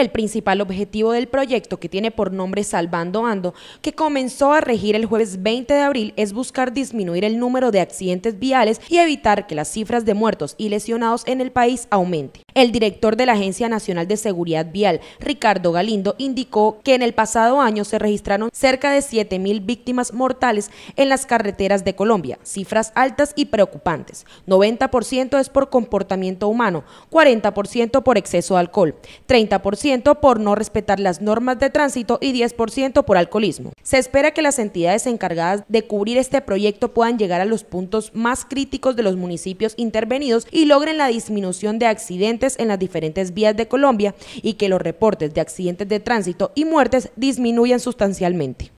el principal objetivo del proyecto que tiene por nombre Salvando Ando, que comenzó a regir el jueves 20 de abril, es buscar disminuir el número de accidentes viales y evitar que las cifras de muertos y lesionados en el país aumente. El director de la Agencia Nacional de Seguridad Vial, Ricardo Galindo, indicó que en el pasado año se registraron cerca de 7.000 víctimas mortales en las carreteras de Colombia, cifras altas y preocupantes. 90% es por comportamiento humano, 40% por exceso de alcohol, 30% por no respetar las normas de tránsito y 10% por alcoholismo. Se espera que las entidades encargadas de cubrir este proyecto puedan llegar a los puntos más críticos de los municipios intervenidos y logren la disminución de accidentes en las diferentes vías de Colombia y que los reportes de accidentes de tránsito y muertes disminuyan sustancialmente.